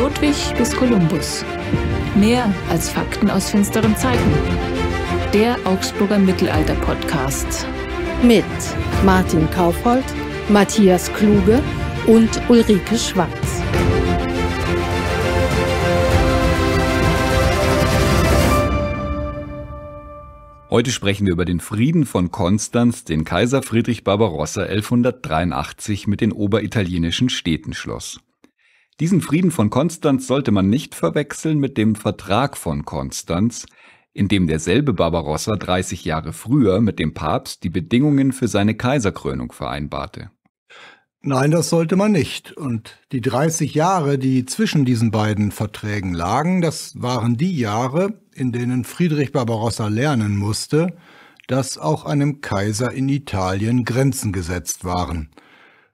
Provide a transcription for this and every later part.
Ludwig bis Kolumbus. Mehr als Fakten aus finsteren Zeiten. Der Augsburger Mittelalter-Podcast. Mit Martin Kaufhold, Matthias Kluge und Ulrike Schwarz. Heute sprechen wir über den Frieden von Konstanz, den Kaiser Friedrich Barbarossa 1183 mit den oberitalienischen Städten schloss. Diesen Frieden von Konstanz sollte man nicht verwechseln mit dem Vertrag von Konstanz, in dem derselbe Barbarossa 30 Jahre früher mit dem Papst die Bedingungen für seine Kaiserkrönung vereinbarte. Nein, das sollte man nicht. Und die 30 Jahre, die zwischen diesen beiden Verträgen lagen, das waren die Jahre, in denen Friedrich Barbarossa lernen musste, dass auch einem Kaiser in Italien Grenzen gesetzt waren.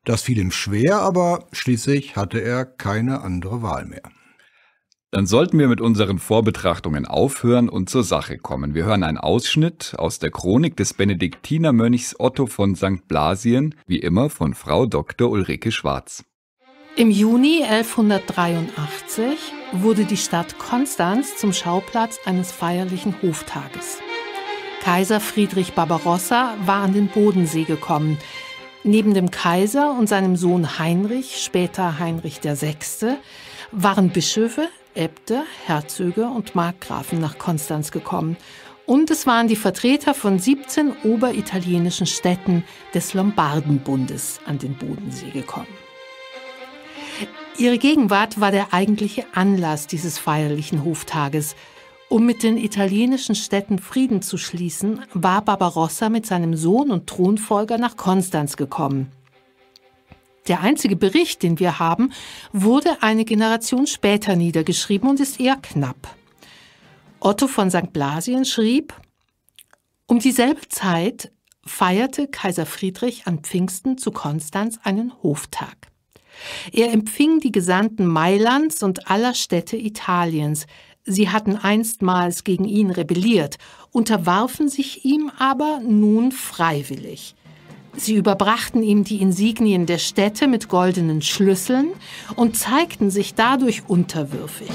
Das fiel ihm schwer, aber schließlich hatte er keine andere Wahl mehr. Dann sollten wir mit unseren Vorbetrachtungen aufhören und zur Sache kommen. Wir hören einen Ausschnitt aus der Chronik des Benediktinermönchs Otto von St. Blasien, wie immer von Frau Dr. Ulrike Schwarz. Im Juni 1183 wurde die Stadt Konstanz zum Schauplatz eines feierlichen Hoftages. Kaiser Friedrich Barbarossa war an den Bodensee gekommen, Neben dem Kaiser und seinem Sohn Heinrich, später Heinrich VI., waren Bischöfe, Äbte, Herzöge und Markgrafen nach Konstanz gekommen. Und es waren die Vertreter von 17 oberitalienischen Städten des Lombardenbundes an den Bodensee gekommen. Ihre Gegenwart war der eigentliche Anlass dieses feierlichen Hoftages – um mit den italienischen Städten Frieden zu schließen, war Barbarossa mit seinem Sohn und Thronfolger nach Konstanz gekommen. Der einzige Bericht, den wir haben, wurde eine Generation später niedergeschrieben und ist eher knapp. Otto von St. Blasien schrieb, um dieselbe Zeit feierte Kaiser Friedrich an Pfingsten zu Konstanz einen Hoftag. Er empfing die Gesandten Mailands und aller Städte Italiens – Sie hatten einstmals gegen ihn rebelliert, unterwarfen sich ihm aber nun freiwillig. Sie überbrachten ihm die Insignien der Städte mit goldenen Schlüsseln und zeigten sich dadurch unterwürfig.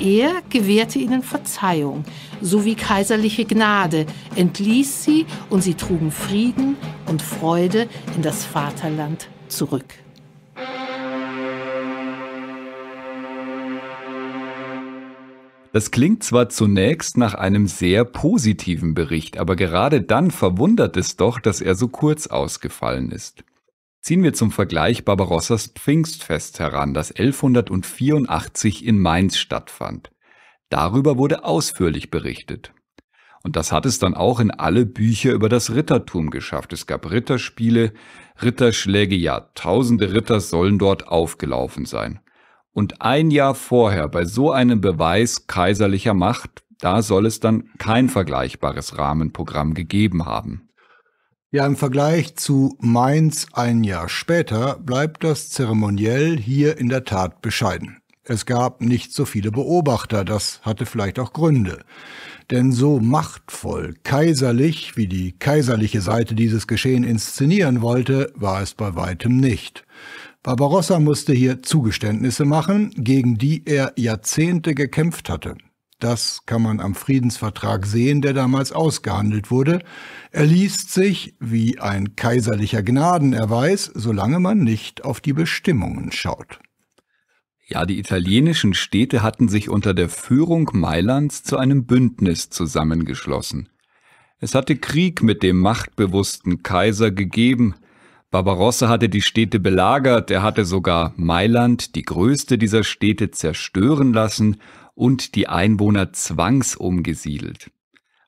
Er gewährte ihnen Verzeihung sowie kaiserliche Gnade, entließ sie und sie trugen Frieden und Freude in das Vaterland zurück. Das klingt zwar zunächst nach einem sehr positiven Bericht, aber gerade dann verwundert es doch, dass er so kurz ausgefallen ist. Ziehen wir zum Vergleich Barbarossas Pfingstfest heran, das 1184 in Mainz stattfand. Darüber wurde ausführlich berichtet. Und das hat es dann auch in alle Bücher über das Rittertum geschafft. Es gab Ritterspiele, Ritterschläge, ja, tausende Ritter sollen dort aufgelaufen sein. Und ein Jahr vorher, bei so einem Beweis kaiserlicher Macht, da soll es dann kein vergleichbares Rahmenprogramm gegeben haben. Ja, im Vergleich zu Mainz ein Jahr später bleibt das Zeremoniell hier in der Tat bescheiden. Es gab nicht so viele Beobachter, das hatte vielleicht auch Gründe. Denn so machtvoll, kaiserlich, wie die kaiserliche Seite dieses Geschehen inszenieren wollte, war es bei weitem nicht. Barbarossa musste hier Zugeständnisse machen, gegen die er Jahrzehnte gekämpft hatte. Das kann man am Friedensvertrag sehen, der damals ausgehandelt wurde. Er liest sich wie ein kaiserlicher Gnadenerweis, solange man nicht auf die Bestimmungen schaut. Ja, die italienischen Städte hatten sich unter der Führung Mailands zu einem Bündnis zusammengeschlossen. Es hatte Krieg mit dem machtbewussten Kaiser gegeben, Barbarossa hatte die Städte belagert, er hatte sogar Mailand, die größte dieser Städte, zerstören lassen und die Einwohner zwangsumgesiedelt.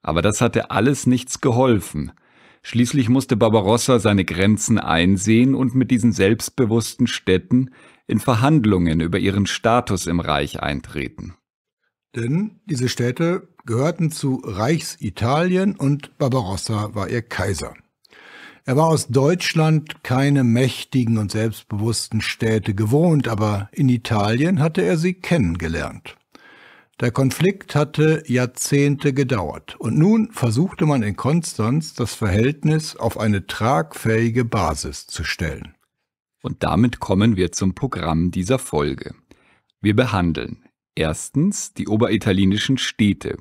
Aber das hatte alles nichts geholfen. Schließlich musste Barbarossa seine Grenzen einsehen und mit diesen selbstbewussten Städten in Verhandlungen über ihren Status im Reich eintreten. Denn diese Städte gehörten zu Reichsitalien und Barbarossa war ihr Kaiser. Er war aus Deutschland keine mächtigen und selbstbewussten Städte gewohnt, aber in Italien hatte er sie kennengelernt. Der Konflikt hatte Jahrzehnte gedauert und nun versuchte man in Konstanz das Verhältnis auf eine tragfähige Basis zu stellen. Und damit kommen wir zum Programm dieser Folge. Wir behandeln erstens die oberitalienischen Städte.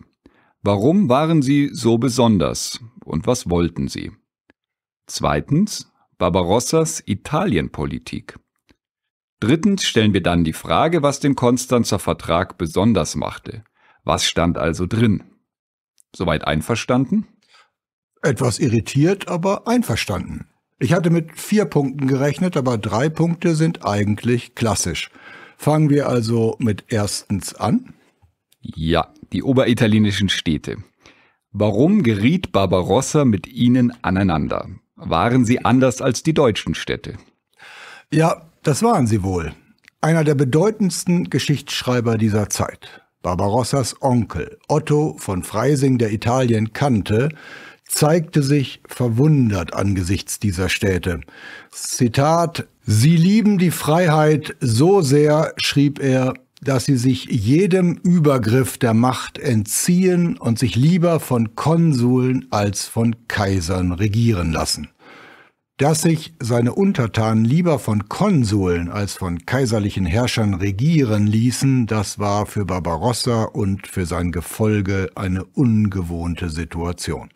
Warum waren sie so besonders und was wollten sie? Zweitens Barbarossas Italienpolitik. Drittens stellen wir dann die Frage, was den Konstanzer Vertrag besonders machte. Was stand also drin? Soweit einverstanden? Etwas irritiert, aber einverstanden. Ich hatte mit vier Punkten gerechnet, aber drei Punkte sind eigentlich klassisch. Fangen wir also mit erstens an. Ja, die oberitalienischen Städte. Warum geriet Barbarossa mit ihnen aneinander? Waren sie anders als die deutschen Städte? Ja, das waren sie wohl. Einer der bedeutendsten Geschichtsschreiber dieser Zeit, Barbarossas Onkel, Otto von Freising, der Italien kannte, zeigte sich verwundert angesichts dieser Städte. Zitat, Sie lieben die Freiheit so sehr, schrieb er, dass sie sich jedem Übergriff der Macht entziehen und sich lieber von Konsuln als von Kaisern regieren lassen. Dass sich seine Untertanen lieber von Konsuln als von kaiserlichen Herrschern regieren ließen, das war für Barbarossa und für sein Gefolge eine ungewohnte Situation.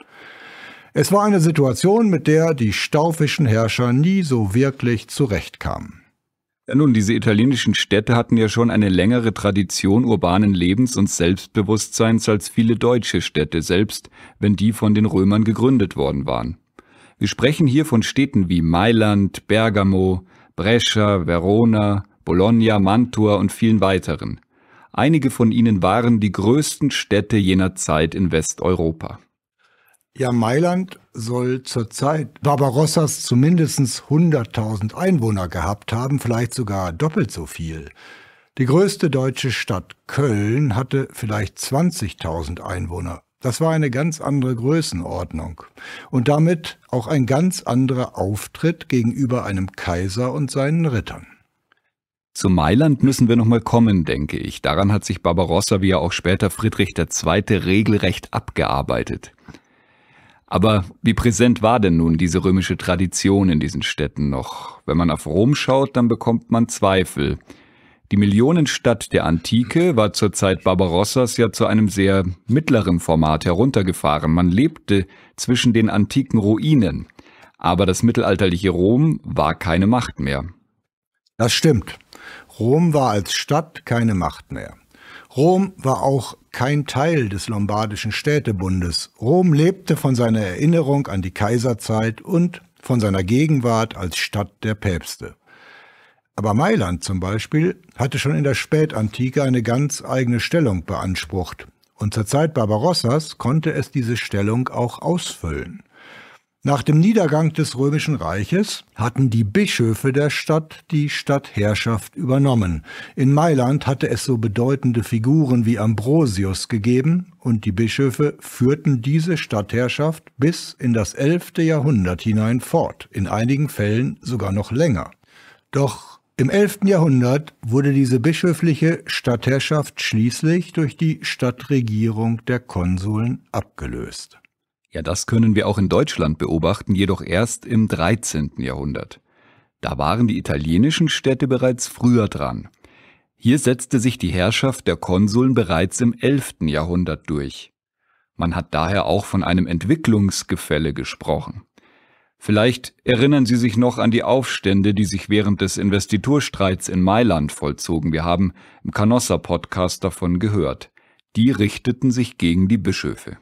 Es war eine Situation, mit der die staufischen Herrscher nie so wirklich zurechtkamen. Ja, nun, diese italienischen Städte hatten ja schon eine längere Tradition urbanen Lebens und Selbstbewusstseins als viele deutsche Städte, selbst wenn die von den Römern gegründet worden waren. Wir sprechen hier von Städten wie Mailand, Bergamo, Brescia, Verona, Bologna, Mantua und vielen weiteren. Einige von ihnen waren die größten Städte jener Zeit in Westeuropa. Ja, Mailand soll zur Zeit Barbarossas zumindest 100.000 Einwohner gehabt haben, vielleicht sogar doppelt so viel. Die größte deutsche Stadt Köln hatte vielleicht 20.000 Einwohner. Das war eine ganz andere Größenordnung und damit auch ein ganz anderer Auftritt gegenüber einem Kaiser und seinen Rittern. Zu Mailand müssen wir nochmal kommen, denke ich. Daran hat sich Barbarossa, wie ja auch später Friedrich II., regelrecht abgearbeitet. Aber wie präsent war denn nun diese römische Tradition in diesen Städten noch? Wenn man auf Rom schaut, dann bekommt man Zweifel. Die Millionenstadt der Antike war zur Zeit Barbarossas ja zu einem sehr mittleren Format heruntergefahren. Man lebte zwischen den antiken Ruinen. Aber das mittelalterliche Rom war keine Macht mehr. Das stimmt. Rom war als Stadt keine Macht mehr. Rom war auch kein Teil des lombardischen Städtebundes. Rom lebte von seiner Erinnerung an die Kaiserzeit und von seiner Gegenwart als Stadt der Päpste. Aber Mailand zum Beispiel hatte schon in der Spätantike eine ganz eigene Stellung beansprucht. Und zur Zeit Barbarossas konnte es diese Stellung auch ausfüllen. Nach dem Niedergang des Römischen Reiches hatten die Bischöfe der Stadt die Stadtherrschaft übernommen. In Mailand hatte es so bedeutende Figuren wie Ambrosius gegeben, und die Bischöfe führten diese Stadtherrschaft bis in das 11. Jahrhundert hinein fort, in einigen Fällen sogar noch länger. Doch im 11. Jahrhundert wurde diese bischöfliche Stadtherrschaft schließlich durch die Stadtregierung der Konsuln abgelöst. Ja, das können wir auch in Deutschland beobachten, jedoch erst im 13. Jahrhundert. Da waren die italienischen Städte bereits früher dran. Hier setzte sich die Herrschaft der Konsuln bereits im 11. Jahrhundert durch. Man hat daher auch von einem Entwicklungsgefälle gesprochen. Vielleicht erinnern Sie sich noch an die Aufstände, die sich während des Investiturstreits in Mailand vollzogen. Wir haben im Canossa-Podcast davon gehört. Die richteten sich gegen die Bischöfe.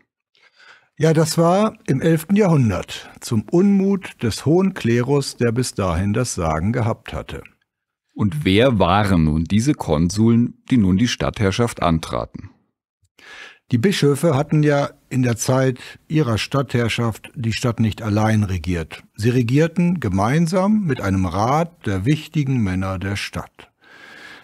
Ja, das war im 11. Jahrhundert zum Unmut des hohen Klerus, der bis dahin das Sagen gehabt hatte. Und wer waren nun diese Konsuln, die nun die Stadtherrschaft antraten? Die Bischöfe hatten ja in der Zeit ihrer Stadtherrschaft die Stadt nicht allein regiert. Sie regierten gemeinsam mit einem Rat der wichtigen Männer der Stadt.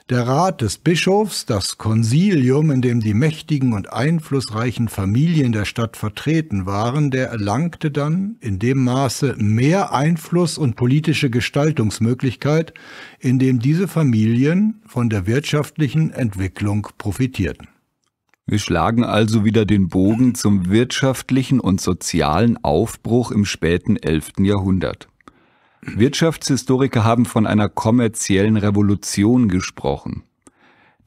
Der Rat des Bischofs, das Konsilium, in dem die mächtigen und einflussreichen Familien der Stadt vertreten waren, der erlangte dann in dem Maße mehr Einfluss und politische Gestaltungsmöglichkeit, indem diese Familien von der wirtschaftlichen Entwicklung profitierten. Wir schlagen also wieder den Bogen zum wirtschaftlichen und sozialen Aufbruch im späten 11. Jahrhundert. Wirtschaftshistoriker haben von einer kommerziellen Revolution gesprochen.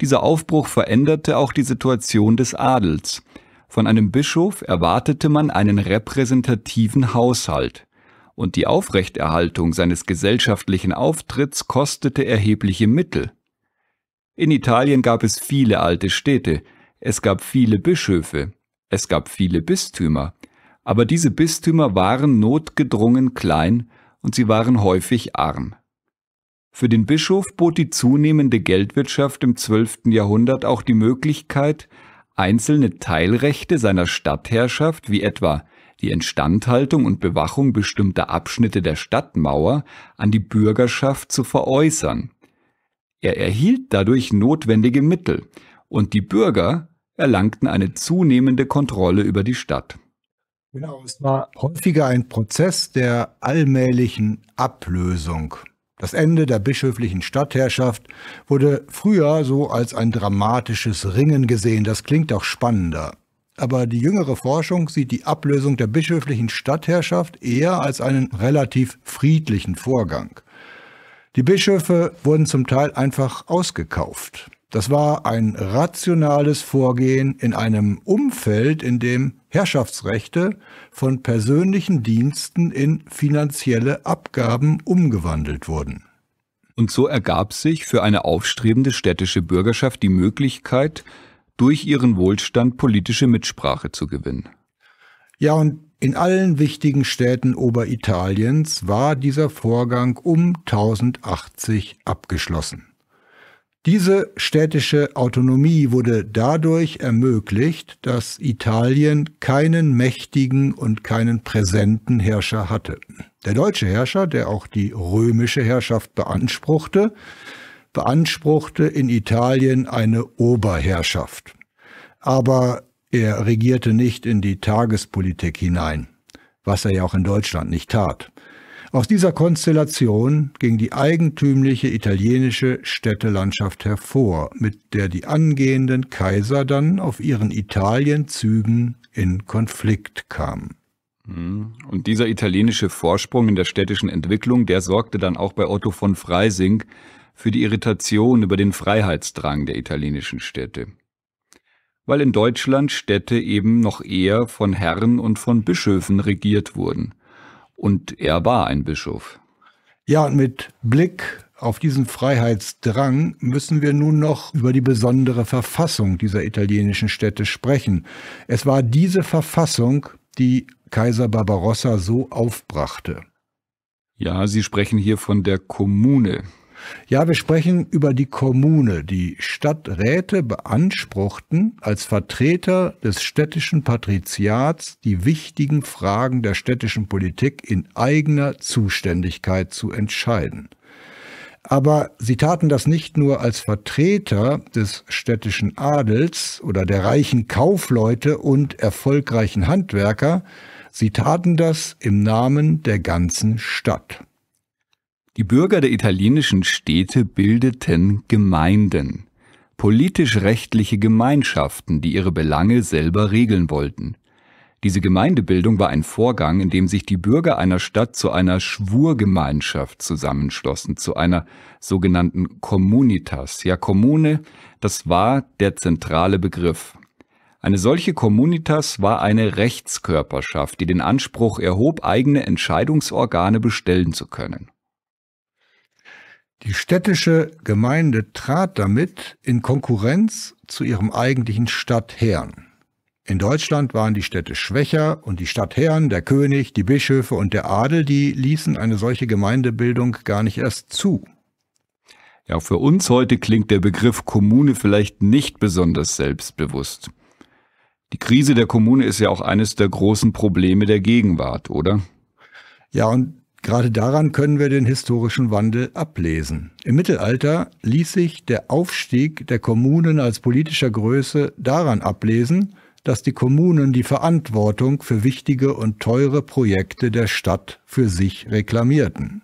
Dieser Aufbruch veränderte auch die Situation des Adels. Von einem Bischof erwartete man einen repräsentativen Haushalt, und die Aufrechterhaltung seines gesellschaftlichen Auftritts kostete erhebliche Mittel. In Italien gab es viele alte Städte, es gab viele Bischöfe, es gab viele Bistümer, aber diese Bistümer waren notgedrungen klein und sie waren häufig arm. Für den Bischof bot die zunehmende Geldwirtschaft im 12. Jahrhundert auch die Möglichkeit, einzelne Teilrechte seiner Stadtherrschaft, wie etwa die Instandhaltung und Bewachung bestimmter Abschnitte der Stadtmauer, an die Bürgerschaft zu veräußern. Er erhielt dadurch notwendige Mittel, und die Bürger erlangten eine zunehmende Kontrolle über die Stadt. Genau, es war häufiger ein Prozess der allmählichen Ablösung. Das Ende der bischöflichen Stadtherrschaft wurde früher so als ein dramatisches Ringen gesehen. Das klingt auch spannender. Aber die jüngere Forschung sieht die Ablösung der bischöflichen Stadtherrschaft eher als einen relativ friedlichen Vorgang. Die Bischöfe wurden zum Teil einfach ausgekauft. Das war ein rationales Vorgehen in einem Umfeld, in dem Herrschaftsrechte von persönlichen Diensten in finanzielle Abgaben umgewandelt wurden. Und so ergab sich für eine aufstrebende städtische Bürgerschaft die Möglichkeit, durch ihren Wohlstand politische Mitsprache zu gewinnen. Ja, und in allen wichtigen Städten Oberitaliens war dieser Vorgang um 1080 abgeschlossen. Diese städtische Autonomie wurde dadurch ermöglicht, dass Italien keinen mächtigen und keinen präsenten Herrscher hatte. Der deutsche Herrscher, der auch die römische Herrschaft beanspruchte, beanspruchte in Italien eine Oberherrschaft. Aber er regierte nicht in die Tagespolitik hinein, was er ja auch in Deutschland nicht tat. Aus dieser Konstellation ging die eigentümliche italienische Städtelandschaft hervor, mit der die angehenden Kaiser dann auf ihren Italienzügen in Konflikt kamen. Hm. Und dieser italienische Vorsprung in der städtischen Entwicklung, der sorgte dann auch bei Otto von Freising für die Irritation über den Freiheitsdrang der italienischen Städte. Weil in Deutschland Städte eben noch eher von Herren und von Bischöfen regiert wurden – und er war ein Bischof. Ja, und mit Blick auf diesen Freiheitsdrang müssen wir nun noch über die besondere Verfassung dieser italienischen Städte sprechen. Es war diese Verfassung, die Kaiser Barbarossa so aufbrachte. Ja, Sie sprechen hier von der Kommune, ja, wir sprechen über die Kommune. Die Stadträte beanspruchten als Vertreter des städtischen Patriziats die wichtigen Fragen der städtischen Politik in eigener Zuständigkeit zu entscheiden. Aber sie taten das nicht nur als Vertreter des städtischen Adels oder der reichen Kaufleute und erfolgreichen Handwerker, sie taten das im Namen der ganzen Stadt. Die Bürger der italienischen Städte bildeten Gemeinden, politisch-rechtliche Gemeinschaften, die ihre Belange selber regeln wollten. Diese Gemeindebildung war ein Vorgang, in dem sich die Bürger einer Stadt zu einer Schwurgemeinschaft zusammenschlossen, zu einer sogenannten Communitas. Ja, Kommune, das war der zentrale Begriff. Eine solche Communitas war eine Rechtskörperschaft, die den Anspruch erhob, eigene Entscheidungsorgane bestellen zu können. Die städtische Gemeinde trat damit in Konkurrenz zu ihrem eigentlichen Stadtherrn. In Deutschland waren die Städte schwächer und die Stadtherren, der König, die Bischöfe und der Adel, die ließen eine solche Gemeindebildung gar nicht erst zu. Ja, für uns heute klingt der Begriff Kommune vielleicht nicht besonders selbstbewusst. Die Krise der Kommune ist ja auch eines der großen Probleme der Gegenwart, oder? Ja, und Gerade daran können wir den historischen Wandel ablesen. Im Mittelalter ließ sich der Aufstieg der Kommunen als politischer Größe daran ablesen, dass die Kommunen die Verantwortung für wichtige und teure Projekte der Stadt für sich reklamierten.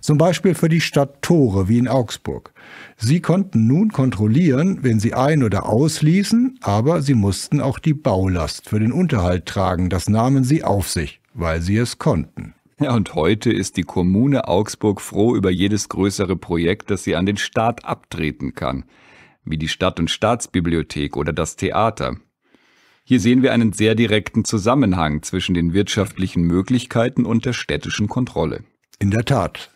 Zum Beispiel für die Stadt Tore wie in Augsburg. Sie konnten nun kontrollieren, wenn sie ein- oder ausließen, aber sie mussten auch die Baulast für den Unterhalt tragen. Das nahmen sie auf sich, weil sie es konnten. Ja, und heute ist die Kommune Augsburg froh über jedes größere Projekt, das sie an den Staat abtreten kann, wie die Stadt- und Staatsbibliothek oder das Theater. Hier sehen wir einen sehr direkten Zusammenhang zwischen den wirtschaftlichen Möglichkeiten und der städtischen Kontrolle. In der Tat.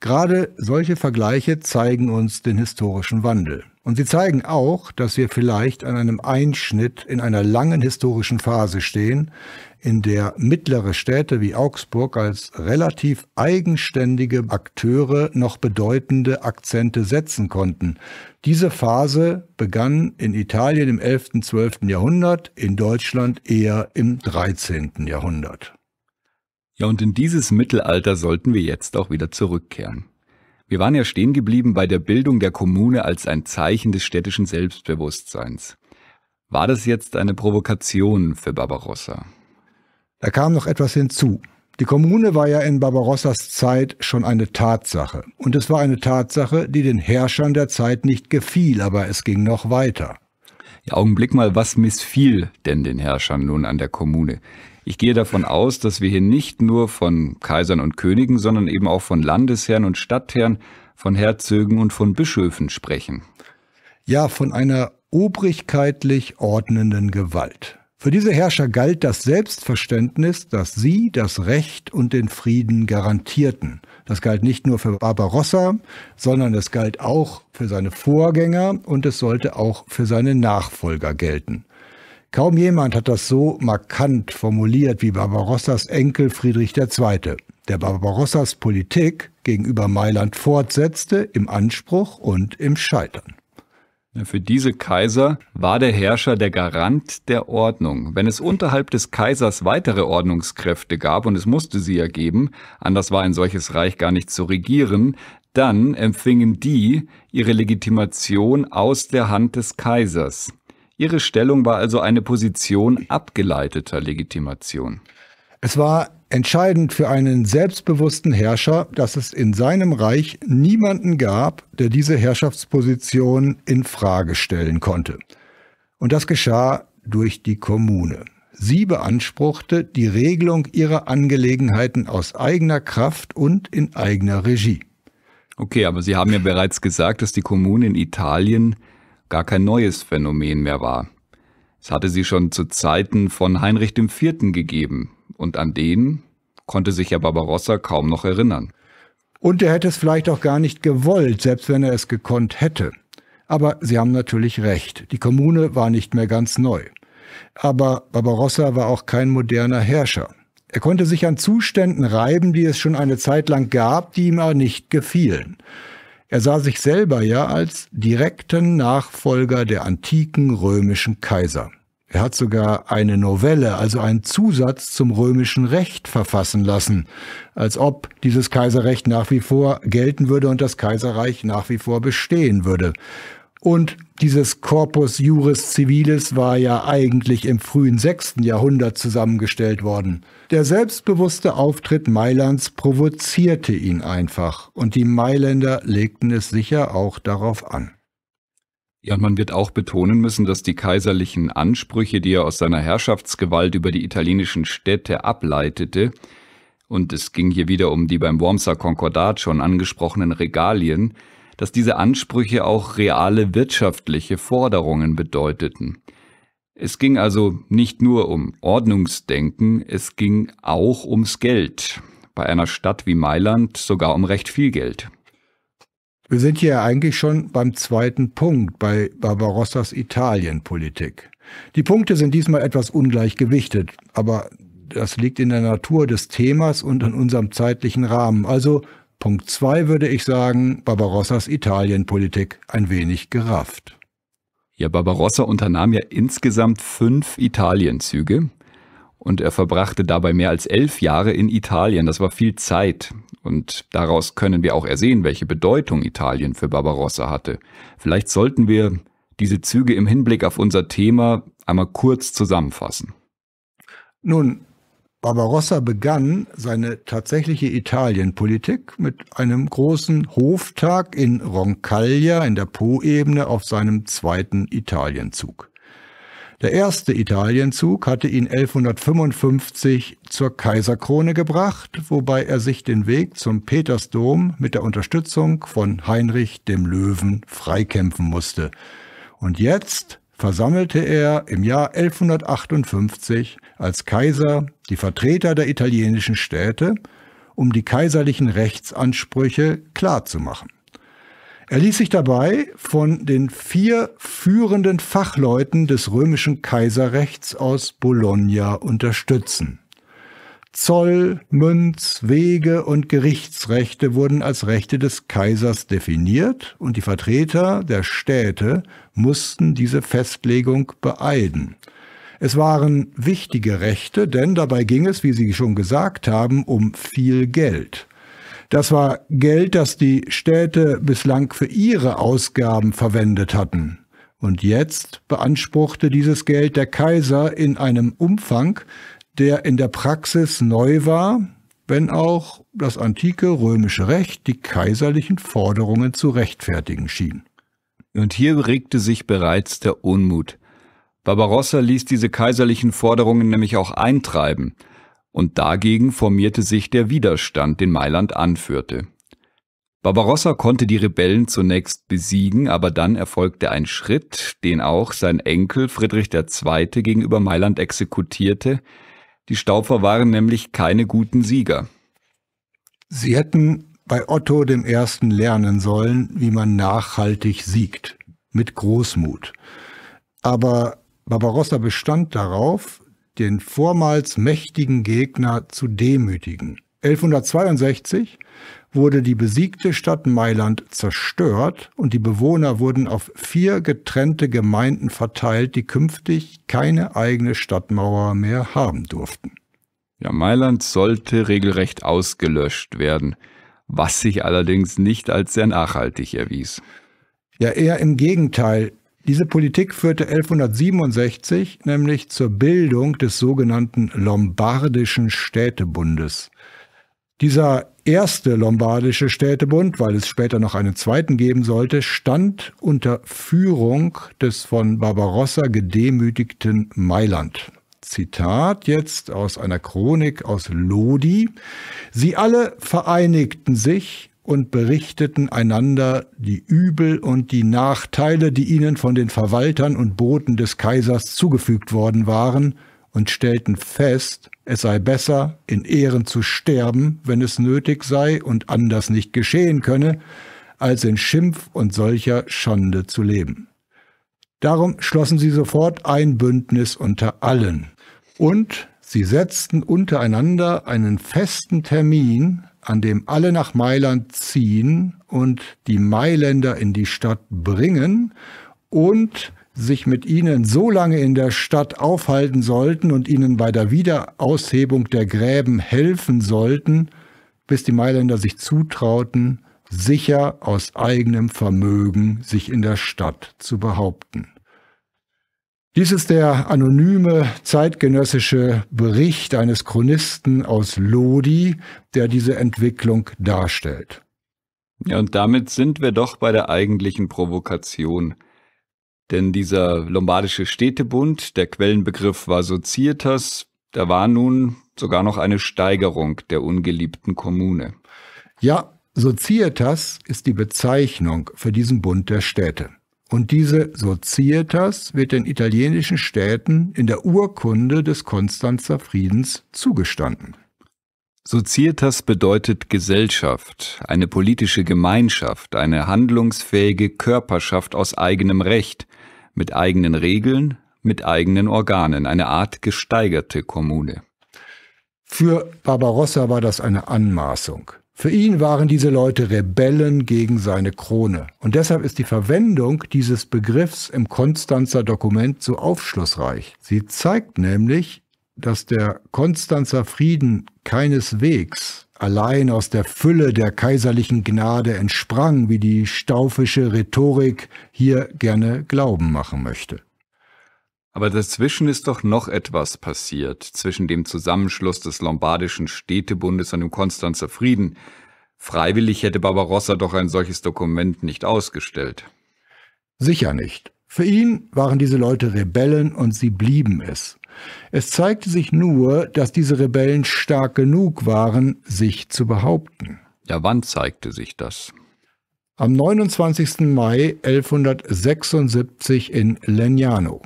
Gerade solche Vergleiche zeigen uns den historischen Wandel. Und sie zeigen auch, dass wir vielleicht an einem Einschnitt in einer langen historischen Phase stehen, in der mittlere Städte wie Augsburg als relativ eigenständige Akteure noch bedeutende Akzente setzen konnten. Diese Phase begann in Italien im 11. und 12. Jahrhundert, in Deutschland eher im 13. Jahrhundert. Ja, und in dieses Mittelalter sollten wir jetzt auch wieder zurückkehren. Wir waren ja stehen geblieben bei der Bildung der Kommune als ein Zeichen des städtischen Selbstbewusstseins. War das jetzt eine Provokation für Barbarossa? Da kam noch etwas hinzu. Die Kommune war ja in Barbarossas Zeit schon eine Tatsache. Und es war eine Tatsache, die den Herrschern der Zeit nicht gefiel, aber es ging noch weiter. Ja, Augenblick mal, was missfiel denn den Herrschern nun an der Kommune? Ich gehe davon aus, dass wir hier nicht nur von Kaisern und Königen, sondern eben auch von Landesherren und Stadtherren, von Herzögen und von Bischöfen sprechen. Ja, von einer obrigkeitlich ordnenden Gewalt. Für diese Herrscher galt das Selbstverständnis, dass sie das Recht und den Frieden garantierten. Das galt nicht nur für Barbarossa, sondern es galt auch für seine Vorgänger und es sollte auch für seine Nachfolger gelten. Kaum jemand hat das so markant formuliert wie Barbarossas Enkel Friedrich II., der Barbarossas Politik gegenüber Mailand fortsetzte im Anspruch und im Scheitern. Für diese Kaiser war der Herrscher der Garant der Ordnung. Wenn es unterhalb des Kaisers weitere Ordnungskräfte gab, und es musste sie ja geben, anders war ein solches Reich gar nicht zu regieren, dann empfingen die ihre Legitimation aus der Hand des Kaisers. Ihre Stellung war also eine Position abgeleiteter Legitimation. Es war entscheidend für einen selbstbewussten Herrscher, dass es in seinem Reich niemanden gab, der diese Herrschaftsposition in Frage stellen konnte. Und das geschah durch die Kommune. Sie beanspruchte die Regelung ihrer Angelegenheiten aus eigener Kraft und in eigener Regie. Okay, aber Sie haben ja bereits gesagt, dass die Kommune in Italien gar kein neues Phänomen mehr war. Es hatte sie schon zu Zeiten von Heinrich IV. gegeben und an den konnte sich ja Barbarossa kaum noch erinnern. Und er hätte es vielleicht auch gar nicht gewollt, selbst wenn er es gekonnt hätte. Aber Sie haben natürlich recht, die Kommune war nicht mehr ganz neu. Aber Barbarossa war auch kein moderner Herrscher. Er konnte sich an Zuständen reiben, die es schon eine Zeit lang gab, die ihm aber nicht gefielen. Er sah sich selber ja als direkten Nachfolger der antiken römischen Kaiser. Er hat sogar eine Novelle, also einen Zusatz zum römischen Recht verfassen lassen, als ob dieses Kaiserrecht nach wie vor gelten würde und das Kaiserreich nach wie vor bestehen würde. Und dieses Corpus Juris Civilis war ja eigentlich im frühen 6. Jahrhundert zusammengestellt worden. Der selbstbewusste Auftritt Mailands provozierte ihn einfach und die Mailänder legten es sicher auch darauf an. Ja, und man wird auch betonen müssen, dass die kaiserlichen Ansprüche, die er aus seiner Herrschaftsgewalt über die italienischen Städte ableitete, und es ging hier wieder um die beim Wormser Konkordat schon angesprochenen Regalien, dass diese Ansprüche auch reale wirtschaftliche Forderungen bedeuteten. Es ging also nicht nur um Ordnungsdenken, es ging auch ums Geld. Bei einer Stadt wie Mailand sogar um recht viel Geld. Wir sind hier eigentlich schon beim zweiten Punkt bei Barbarossas Italienpolitik. Die Punkte sind diesmal etwas ungleich gewichtet, aber das liegt in der Natur des Themas und in unserem zeitlichen Rahmen. Also Punkt 2 würde ich sagen, Barbarossas Italienpolitik ein wenig gerafft. Ja, Barbarossa unternahm ja insgesamt fünf Italienzüge und er verbrachte dabei mehr als elf Jahre in Italien. Das war viel Zeit und daraus können wir auch ersehen, welche Bedeutung Italien für Barbarossa hatte. Vielleicht sollten wir diese Züge im Hinblick auf unser Thema einmal kurz zusammenfassen. Nun, Barbarossa begann seine tatsächliche Italienpolitik mit einem großen Hoftag in Roncaglia in der Po-Ebene auf seinem zweiten Italienzug. Der erste Italienzug hatte ihn 1155 zur Kaiserkrone gebracht, wobei er sich den Weg zum Petersdom mit der Unterstützung von Heinrich dem Löwen freikämpfen musste. Und jetzt versammelte er im Jahr 1158 als Kaiser die Vertreter der italienischen Städte, um die kaiserlichen Rechtsansprüche klarzumachen. Er ließ sich dabei von den vier führenden Fachleuten des römischen Kaiserrechts aus Bologna unterstützen. Zoll, Münz, Wege und Gerichtsrechte wurden als Rechte des Kaisers definiert und die Vertreter der Städte mussten diese Festlegung beeiden. Es waren wichtige Rechte, denn dabei ging es, wie Sie schon gesagt haben, um viel Geld. Das war Geld, das die Städte bislang für ihre Ausgaben verwendet hatten. Und jetzt beanspruchte dieses Geld der Kaiser in einem Umfang, der in der Praxis neu war, wenn auch das antike römische Recht die kaiserlichen Forderungen zu rechtfertigen schien. Und hier regte sich bereits der Unmut. Barbarossa ließ diese kaiserlichen Forderungen nämlich auch eintreiben, und dagegen formierte sich der Widerstand, den Mailand anführte. Barbarossa konnte die Rebellen zunächst besiegen, aber dann erfolgte ein Schritt, den auch sein Enkel Friedrich II. gegenüber Mailand exekutierte, die Staufer waren nämlich keine guten Sieger. Sie hätten bei Otto dem Ersten lernen sollen, wie man nachhaltig siegt, mit Großmut. Aber Barbarossa bestand darauf, den vormals mächtigen Gegner zu demütigen. 1162 wurde die besiegte Stadt Mailand zerstört und die Bewohner wurden auf vier getrennte Gemeinden verteilt, die künftig keine eigene Stadtmauer mehr haben durften. Ja, Mailand sollte regelrecht ausgelöscht werden, was sich allerdings nicht als sehr nachhaltig erwies. Ja, eher im Gegenteil. Diese Politik führte 1167 nämlich zur Bildung des sogenannten Lombardischen Städtebundes. Dieser erste lombardische Städtebund, weil es später noch einen zweiten geben sollte, stand unter Führung des von Barbarossa gedemütigten Mailand. Zitat jetzt aus einer Chronik aus Lodi. Sie alle vereinigten sich und berichteten einander die Übel und die Nachteile, die ihnen von den Verwaltern und Boten des Kaisers zugefügt worden waren, und stellten fest, es sei besser, in Ehren zu sterben, wenn es nötig sei und anders nicht geschehen könne, als in Schimpf und solcher Schande zu leben. Darum schlossen sie sofort ein Bündnis unter allen. Und sie setzten untereinander einen festen Termin, an dem alle nach Mailand ziehen und die Mailänder in die Stadt bringen und sich mit ihnen so lange in der Stadt aufhalten sollten und ihnen bei der Wiederaushebung der Gräben helfen sollten, bis die Mailänder sich zutrauten, sicher aus eigenem Vermögen sich in der Stadt zu behaupten. Dies ist der anonyme zeitgenössische Bericht eines Chronisten aus Lodi, der diese Entwicklung darstellt. Ja, und damit sind wir doch bei der eigentlichen Provokation. Denn dieser lombardische Städtebund, der Quellenbegriff war Societas, da war nun sogar noch eine Steigerung der ungeliebten Kommune. Ja, Societas ist die Bezeichnung für diesen Bund der Städte. Und diese Societas wird den italienischen Städten in der Urkunde des Konstanzer Friedens zugestanden. Societas bedeutet Gesellschaft, eine politische Gemeinschaft, eine handlungsfähige Körperschaft aus eigenem Recht, mit eigenen Regeln, mit eigenen Organen, eine Art gesteigerte Kommune. Für Barbarossa war das eine Anmaßung. Für ihn waren diese Leute Rebellen gegen seine Krone. Und deshalb ist die Verwendung dieses Begriffs im Konstanzer Dokument so aufschlussreich. Sie zeigt nämlich, dass der Konstanzer Frieden keineswegs allein aus der Fülle der kaiserlichen Gnade entsprang, wie die staufische Rhetorik hier gerne glauben machen möchte. Aber dazwischen ist doch noch etwas passiert, zwischen dem Zusammenschluss des Lombardischen Städtebundes und dem Konstanzer Frieden. Freiwillig hätte Barbarossa doch ein solches Dokument nicht ausgestellt. Sicher nicht. Für ihn waren diese Leute Rebellen und sie blieben es. Es zeigte sich nur, dass diese Rebellen stark genug waren, sich zu behaupten. Ja, wann zeigte sich das? Am 29. Mai 1176 in Legnano.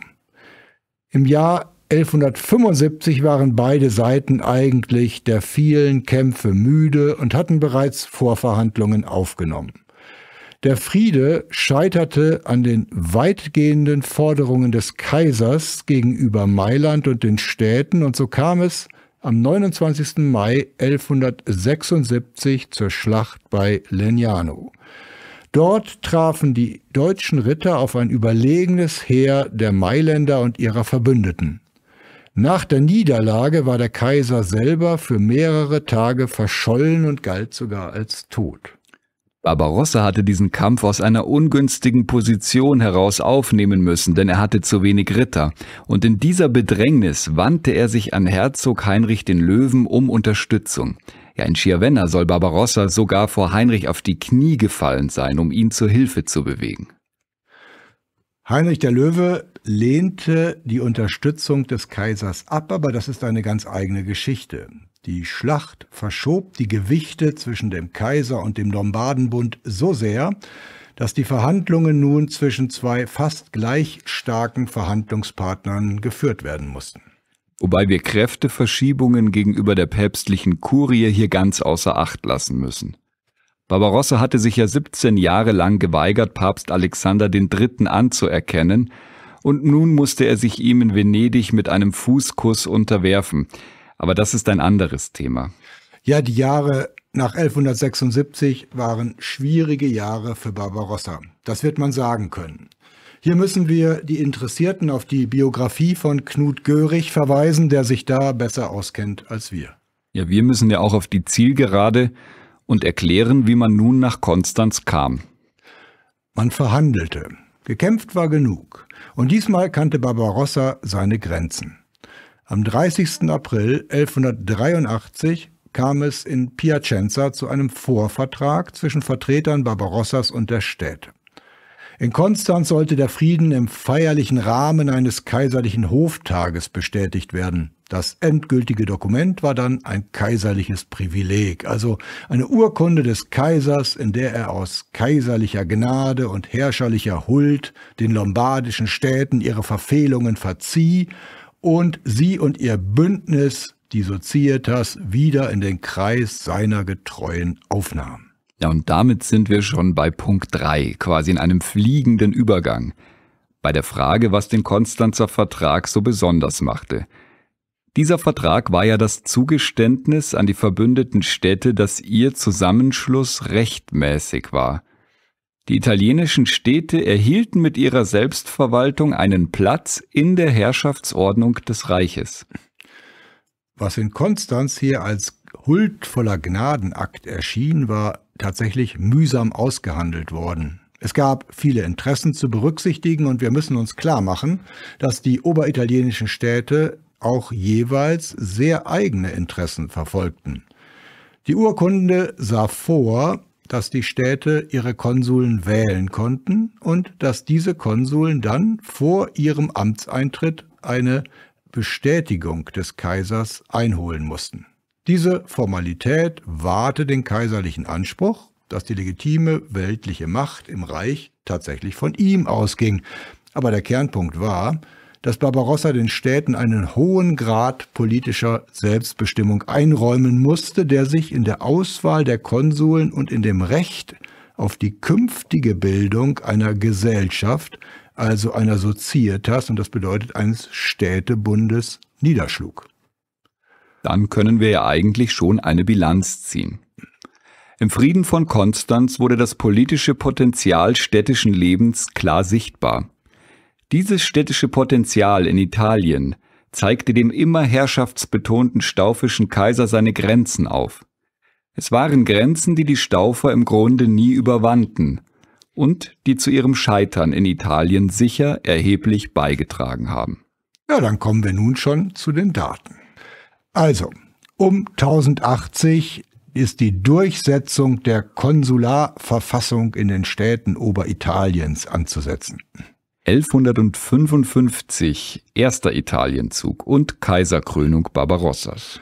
Im Jahr 1175 waren beide Seiten eigentlich der vielen Kämpfe müde und hatten bereits Vorverhandlungen aufgenommen. Der Friede scheiterte an den weitgehenden Forderungen des Kaisers gegenüber Mailand und den Städten und so kam es am 29. Mai 1176 zur Schlacht bei Legnano. Dort trafen die deutschen Ritter auf ein überlegenes Heer der Mailänder und ihrer Verbündeten. Nach der Niederlage war der Kaiser selber für mehrere Tage verschollen und galt sogar als tot. Barbarossa hatte diesen Kampf aus einer ungünstigen Position heraus aufnehmen müssen, denn er hatte zu wenig Ritter, und in dieser Bedrängnis wandte er sich an Herzog Heinrich den Löwen um Unterstützung. Ja, in Chiavenna soll Barbarossa sogar vor Heinrich auf die Knie gefallen sein, um ihn zur Hilfe zu bewegen. Heinrich der Löwe lehnte die Unterstützung des Kaisers ab, aber das ist eine ganz eigene Geschichte. Die Schlacht verschob die Gewichte zwischen dem Kaiser und dem Lombardenbund so sehr, dass die Verhandlungen nun zwischen zwei fast gleich starken Verhandlungspartnern geführt werden mussten. Wobei wir Kräfteverschiebungen gegenüber der päpstlichen Kurie hier ganz außer Acht lassen müssen. Barbarossa hatte sich ja 17 Jahre lang geweigert, Papst Alexander III. anzuerkennen, und nun musste er sich ihm in Venedig mit einem Fußkuss unterwerfen – aber das ist ein anderes Thema. Ja, die Jahre nach 1176 waren schwierige Jahre für Barbarossa. Das wird man sagen können. Hier müssen wir die Interessierten auf die Biografie von Knut Görich verweisen, der sich da besser auskennt als wir. Ja, wir müssen ja auch auf die Zielgerade und erklären, wie man nun nach Konstanz kam. Man verhandelte. Gekämpft war genug. Und diesmal kannte Barbarossa seine Grenzen. Am 30. April 1183 kam es in Piacenza zu einem Vorvertrag zwischen Vertretern Barbarossas und der Städte. In Konstanz sollte der Frieden im feierlichen Rahmen eines kaiserlichen Hoftages bestätigt werden. Das endgültige Dokument war dann ein kaiserliches Privileg, also eine Urkunde des Kaisers, in der er aus kaiserlicher Gnade und herrscherlicher Huld den lombardischen Städten ihre Verfehlungen verzieh und sie und ihr Bündnis, die Societas, wieder in den Kreis seiner Getreuen Aufnahmen. Ja, und damit sind wir schon bei Punkt 3, quasi in einem fliegenden Übergang. Bei der Frage, was den Konstanzer Vertrag so besonders machte. Dieser Vertrag war ja das Zugeständnis an die verbündeten Städte, dass ihr Zusammenschluss rechtmäßig war. Die italienischen Städte erhielten mit ihrer Selbstverwaltung einen Platz in der Herrschaftsordnung des Reiches. Was in Konstanz hier als huldvoller Gnadenakt erschien, war tatsächlich mühsam ausgehandelt worden. Es gab viele Interessen zu berücksichtigen und wir müssen uns klar machen, dass die oberitalienischen Städte auch jeweils sehr eigene Interessen verfolgten. Die Urkunde sah vor, dass die Städte ihre Konsuln wählen konnten und dass diese Konsuln dann vor ihrem Amtseintritt eine Bestätigung des Kaisers einholen mussten. Diese Formalität wahrte den kaiserlichen Anspruch, dass die legitime weltliche Macht im Reich tatsächlich von ihm ausging. Aber der Kernpunkt war, dass Barbarossa den Städten einen hohen Grad politischer Selbstbestimmung einräumen musste, der sich in der Auswahl der Konsuln und in dem Recht auf die künftige Bildung einer Gesellschaft, also einer Sozietas, und das bedeutet eines Städtebundes, niederschlug. Dann können wir ja eigentlich schon eine Bilanz ziehen. Im Frieden von Konstanz wurde das politische Potenzial städtischen Lebens klar sichtbar. Dieses städtische Potenzial in Italien zeigte dem immer herrschaftsbetonten staufischen Kaiser seine Grenzen auf. Es waren Grenzen, die die Staufer im Grunde nie überwanden und die zu ihrem Scheitern in Italien sicher erheblich beigetragen haben. Ja, dann kommen wir nun schon zu den Daten. Also, um 1080 ist die Durchsetzung der Konsularverfassung in den Städten Oberitaliens anzusetzen. 1155 erster Italienzug und Kaiserkrönung Barbarossas.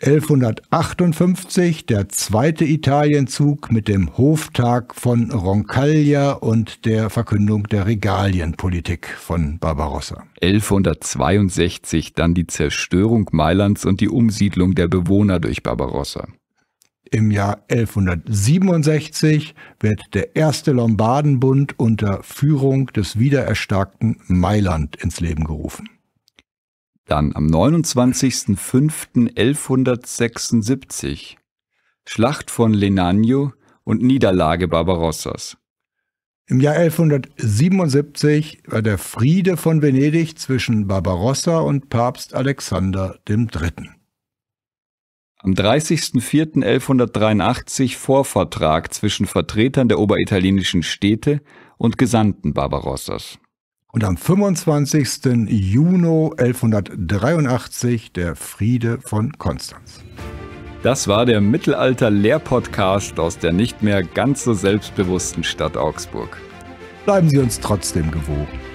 1158 der zweite Italienzug mit dem Hoftag von Roncaglia und der Verkündung der Regalienpolitik von Barbarossa. 1162 dann die Zerstörung Mailands und die Umsiedlung der Bewohner durch Barbarossa. Im Jahr 1167 wird der erste Lombardenbund unter Führung des wiedererstarkten Mailand ins Leben gerufen. Dann am 29.05.1176 Schlacht von Lenagno und Niederlage Barbarossas. Im Jahr 1177 war der Friede von Venedig zwischen Barbarossa und Papst Alexander III am 30.04.1183 Vorvertrag zwischen Vertretern der oberitalienischen Städte und Gesandten Barbarossas. Und am 25. Juni 1183 der Friede von Konstanz. Das war der mittelalter lehrpodcast aus der nicht mehr ganz so selbstbewussten Stadt Augsburg. Bleiben Sie uns trotzdem gewogen.